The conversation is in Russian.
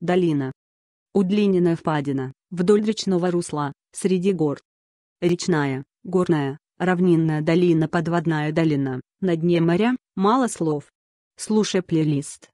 долина. Удлиненная впадина, вдоль речного русла, среди гор. Речная, горная, равнинная долина, подводная долина, на дне моря, мало слов. Слушай плейлист.